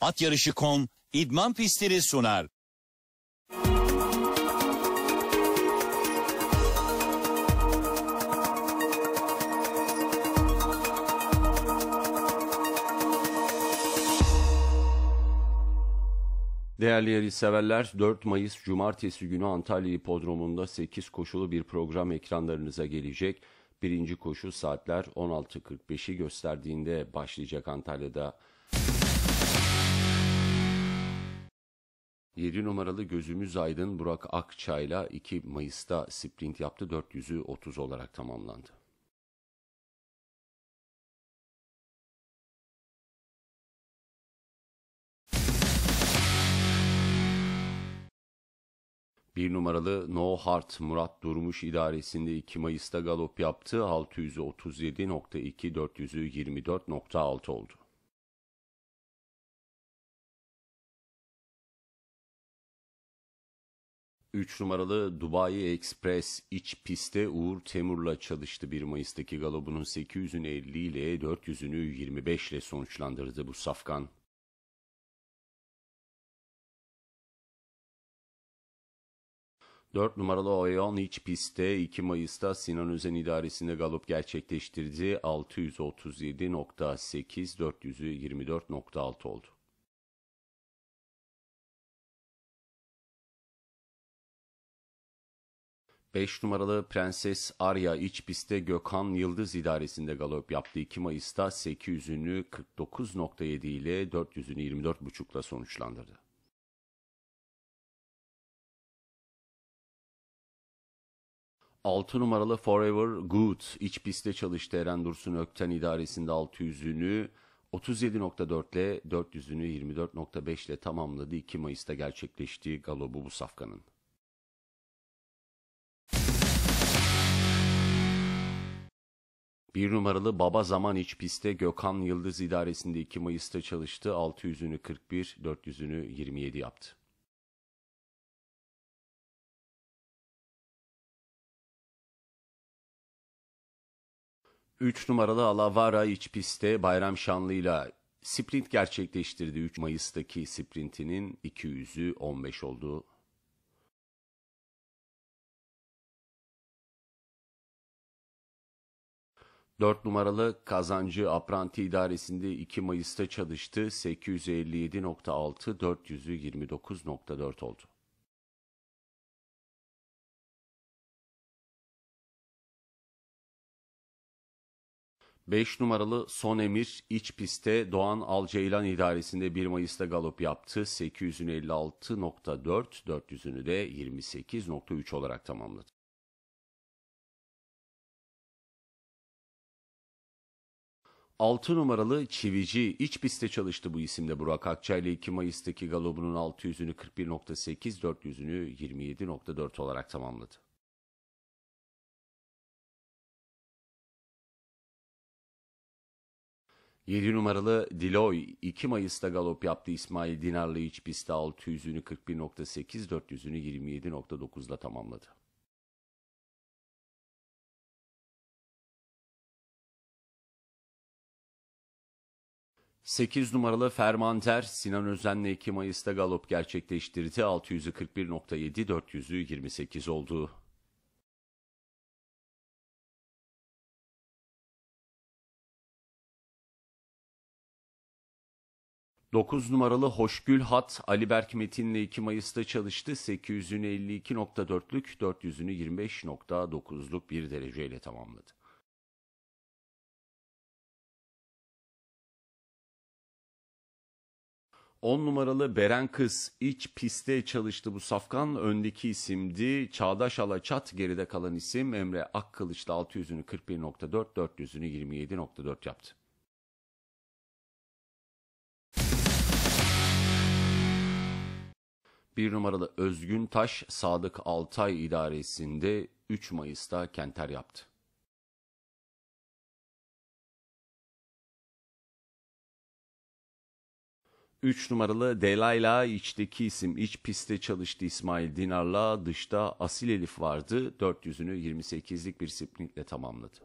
At Yarışı.com idman pistleri sunar. Değerli yarışseverler, 4 Mayıs Cumartesi günü Antalya Hipodromu'nda 8 koşulu bir program ekranlarınıza gelecek. Birinci koşu saatler 16.45'i gösterdiğinde başlayacak Antalya'da 7 numaralı Gözümüz Aydın Burak Akçay'la 2 Mayıs'ta sprint yaptı. 400'ü 30 olarak tamamlandı. Bir numaralı No Heart Murat Durmuş idaresinde 2 Mayıs'ta galop yaptı. 637.2 24.6 oldu. 3 numaralı Dubai Express iç pistte Uğur Temur'la çalıştı 1 Mayıs'taki galobunun 850 ile 400'ünü 25 ile sonuçlandırdı bu safkan. Dört numaralı Oyon iç pistte 2 Mayıs'ta Sinan Özen idaresinde galop gerçekleştirdi. 637.8 424.6 oldu. 5 numaralı Prenses Arya iç pistte Gökhan Yıldız idaresinde galop yaptı. 2 Mayıs'ta 800'ünü 49.7 ile 400'ünü 24.5 ile sonuçlandırdı. Altı numaralı Forever Good iç pistte çalıştı Eren Dursun Ökten idaresinde 600'ünü 37.4 ile 400'ünü 24.5 ile tamamladı. 2 Mayıs'ta gerçekleştiği galobu bu safkanın. Bir numaralı Baba Zaman İç Piste Gökhan Yıldız idaresinde 2 Mayıs'ta çalıştı. 600'ünü 41, 400'ünü 27 yaptı. Üç numaralı Alavara iç pistte Bayram Şanlı'yla sprint gerçekleştirdi. 3 Mayıs'taki sprintinin 200'ü 15 oldu. 4 numaralı kazancı Apranti idaresinde 2 Mayıs'ta çalıştı. 857.6 400'ü 29.4 oldu. Beş numaralı Son Emir iç pistte Doğan Alceylan idaresinde 1 Mayıs'ta galop yaptı. 856.4, 400'ünü de 28.3 olarak tamamladı. 6 numaralı Çivici iç piste çalıştı bu isimde Burak Akçay'la 2 Mayıs'taki galobunun 600'ünü 41.8, 400'ünü 27.4 olarak tamamladı. Yedi numaralı Diloy 2 Mayıs'ta galop yaptı İsmail Dinarlı iç pistte 600'ünü 41.8, 400'ünü ile tamamladı. 8 numaralı Fermanter Sinan Özen'le 2 Mayıs'ta galop gerçekleştirdi. 600'ü 400'ü 28 oldu. Dokuz numaralı Hoşgül Hat Ali Berk Metin'le 2 Mayıs'ta çalıştı. 800'ünü 52.4'lük, 400'ünü 25.9'luk bir dereceyle tamamladı. 10 numaralı Beren Kız iç piste çalıştı bu safkan. Öndeki isimdi. Çağdaş Alaçat geride kalan isim Emre Akkılıçlı 600'ünü 41.4, 400'ünü 27.4 yaptı. Bir numaralı Özgün Taş Sadık Altay idaresinde 3 Mayıs'ta kenter yaptı. 3 numaralı Delayla içteki isim iç piste çalıştı İsmail Dinar'la dışta Asil Elif vardı. 400'ünü 28'lik bir sprintle tamamladı.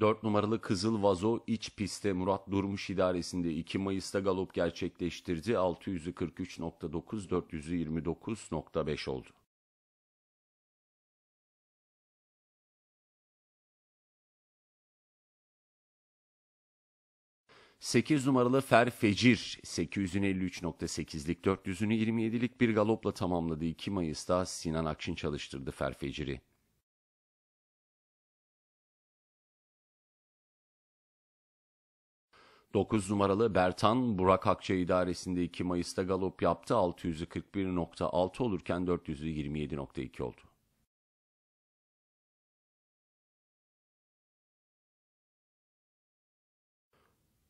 Dört numaralı Kızıl Vazo iç piste Murat Durmuş idaresinde 2 Mayıs'ta galop gerçekleştirdi. 600'ü 43.9, 29.5 oldu. 8 numaralı Fer Fecir 853.8'lik 400'ünü 27'lik bir galopla tamamladı. 2 Mayıs'ta Sinan Akşin çalıştırdı Fer Fecir'i. Dokuz numaralı Bertan Burak Akça idaresinde 2 Mayıs'ta galop yaptı. 641.6 olurken 427.2 oldu.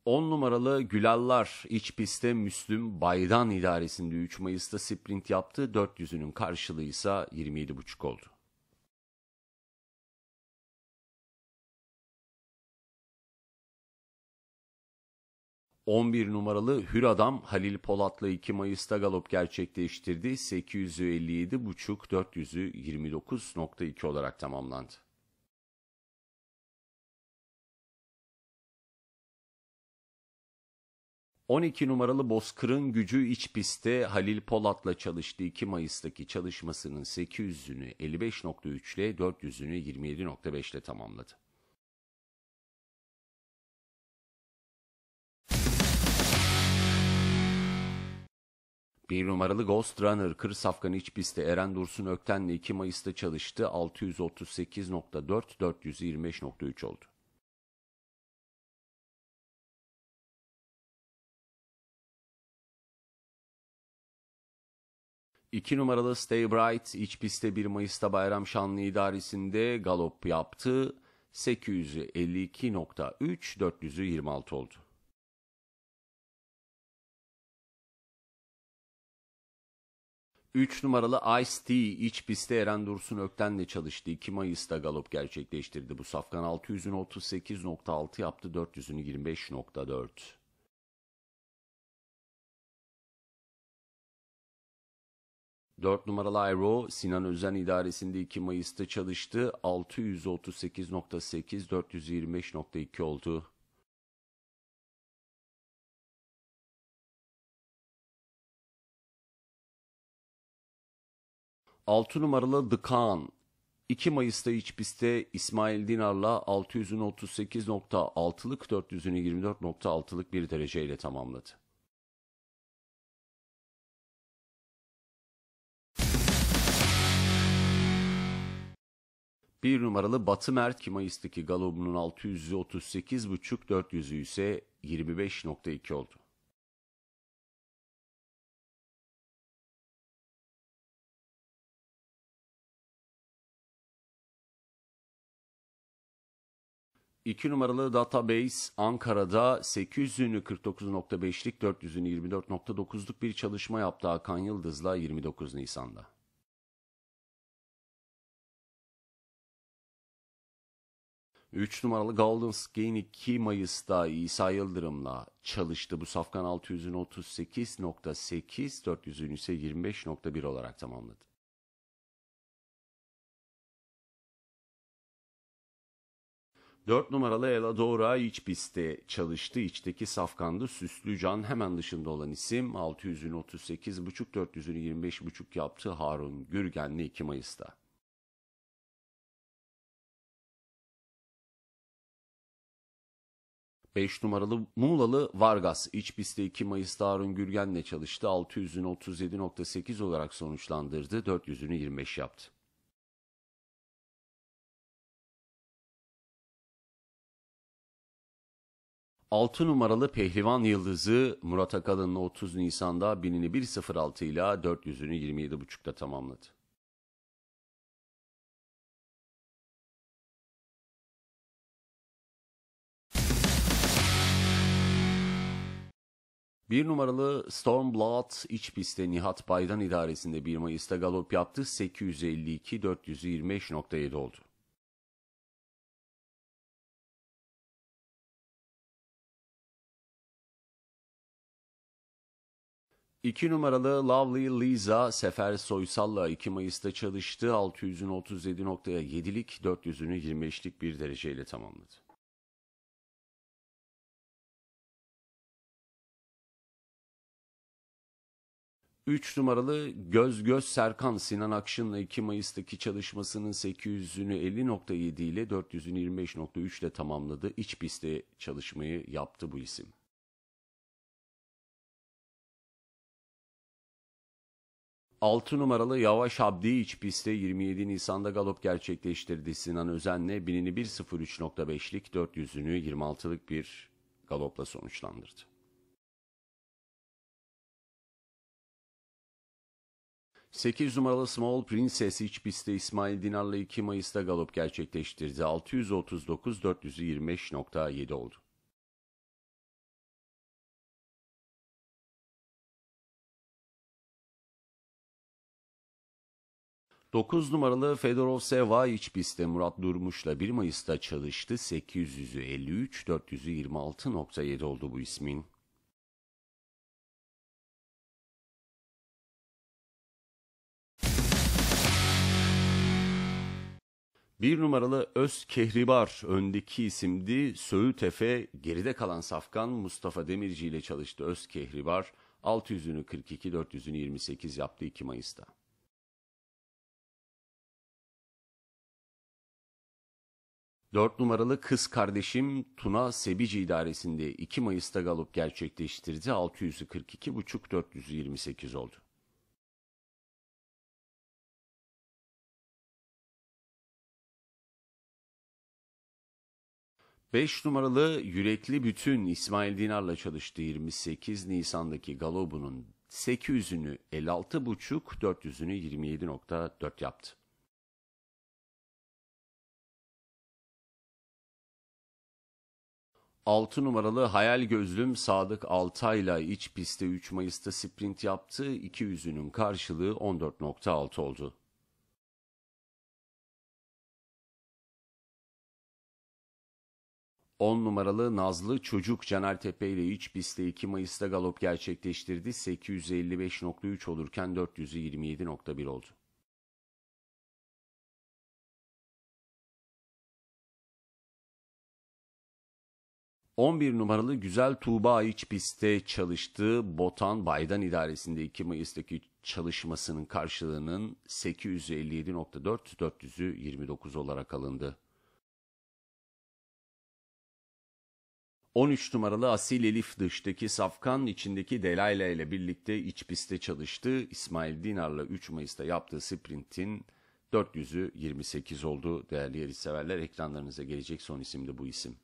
10 numaralı Gülallar iç pistte Müslüm Baydan idaresinde 3 Mayıs'ta sprint yaptı. 400'ünün karşılığı ise 27,5 oldu. 11 numaralı Hür Adam Halil Polat'la 2 Mayıs'ta galop gerçekleştirdi. 857,5 400'ü 29.2 olarak tamamlandı. 12 numaralı Bozkır'ın gücü iç pistte Halil Polat'la çalıştığı 2 Mayıs'taki çalışmasının 800'ünü 55.3 ile 400'ünü 27.5 ile tamamladı. Bir numaralı Ghost Runner Kır Safkan iç pistte Eren Dursun Ökten'le 2 Mayıs'ta çalıştı 638.4 425.3 oldu. 2 numaralı Stay Bright iç pistte 1 Mayıs'ta Bayram Şanlı idaresinde galop yaptı. 852.3-426 oldu. Üç numaralı Ice T iç pistte Eren Dursun Öktenle çalıştı. 2 Mayıs'ta galop gerçekleştirdi. Bu safkan 638.6 yaptı, 425.4. 4 numaralı IRO Sinan Özen idaresinde 2 Mayıs'ta çalıştı. 638.8 425.2 oldu. Altı numaralı The Khan 2 Mayıs'ta iç pistte İsmail Dinar'la 638.6'lık 424.6'lık bir dereceyle tamamladı. Bir numaralı Batı Mert ki Mayıs'taki galobunun 600'ü 400'ü ise 25.2 oldu. İki numaralı database Ankara'da 800'ünü 49.5'lik 400'ünü 24.9'luk bir çalışma yaptı Hakan Yıldız'la 29 Nisan'da. 3 numaralı Golden Skin 2 Mayıs'ta İsa Yıldırım'la çalıştı. Bu safkan 600'ün 38.8, 400'ün ise 25.1 olarak tamamladı. Dört numaralı Ela Eladora iç pistte çalıştı. İçteki safkandı süslü can hemen dışında olan isim 600'ün 38,5 400'ünü 25,5 yaptı Harun Gürgenli 2 Mayıs'ta. 5 numaralı Muğlalı Vargas iç pistte 2 Mayıs'ta Harun Gürgen'le çalıştı. 600'ünü 37.8 olarak sonuçlandırdı. 400'ünü 25 yaptı. Altı numaralı pehlivan yıldızı Murat Akalın'la 30 Nisan'da binini 1.06 ile 400'ünü 27.5'ta tamamladı. Bir numaralı Stormblood iç pistte Nihat Baydan idaresinde 1 Mayıs'ta galop yaptı 852-425.7 oldu. İki numaralı Lovely Lisa Sefer Soysal'la 2 Mayıs'ta çalıştı. 637.7'lik 400'ünü 25'lik bir dereceyle tamamladı. 3 numaralı Göz Göz Serkan Sinan Akşın'la 2 Mayıs'taki çalışmasının 800'ünü 50.7 ile 400'ünü 25.3 ile tamamladı. İç pistte çalışmayı yaptı bu isim. Altı numaralı Yavaş Abdi iç pistte 27 Nisan'da galop gerçekleştirdi Sinan Özen'le binini 1.03.5'lik 400'ünü 26'lık bir galopla sonuçlandırdı. 8 numaralı Small Princess iç pistte İsmail Dinar'la 2 Mayıs'ta galop gerçekleştirdi. 639-425.7 oldu. Dokuz numaralı Fedorov Seva iç pistte Murat Durmuş'la 1 Mayıs'ta çalıştı. 800'ü 426.7 oldu bu ismin. Bir numaralı Öz Kehribar öndeki isimdi. Söğüt Efe geride kalan Safkan Mustafa Demirci ile çalıştı. Öz Kehribar 600'ünü 42 400'ünü 28 yaptı 2 Mayıs'ta. Dört numaralı kız kardeşim Tuna Sebici idaresinde 2 Mayıs'ta galop gerçekleştirdi. 600'ü 42,5 428 oldu. 5 numaralı Yürekli Bütün İsmail Dinar'la çalıştı 28 Nisan'daki Galobu'nun 800'ünü 56,5, 400'ünü 27,4 yaptı. Altı numaralı hayal gözlüm Sadık Altay'la iç pistte 3 Mayıs'ta sprint yaptı. 200'ünün karşılığı 14.6 oldu. 10 numaralı Nazlı Çocuk Caner Tepe ile 3 pistte 2 Mayıs'ta galop gerçekleştirdi. 855.3 olurken 427.1 oldu. On bir numaralı Güzel Tuğba iç pistte çalıştı; Botan Baydan idaresinde 2 Mayıs'taki çalışmasının karşılığının 857.4, 429 olarak alındı. 13 numaralı Asil Elif dıştaki Safkan içindeki Delayla ile birlikte iç pistte çalıştı. İsmail Dinar'la 3 Mayıs'ta yaptığı sprintin 400'ü 28 oldu. Değerli yarışseverler ekranlarınıza gelecek son isim de bu isim.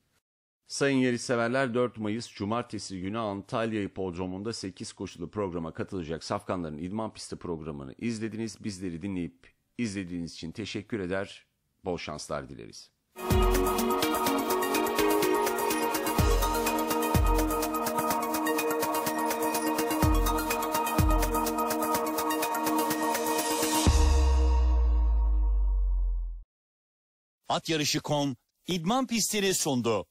Sayın yarışseverler 4 Mayıs Cumartesi günü Antalya Hipodromu'nda 8 koşulu programa katılacak Safkanların idman Pisti programını izlediniz. Bizleri dinleyip izlediğiniz için teşekkür eder. Bol şanslar dileriz. Müzik At Yarışı.com idman pistini sundu.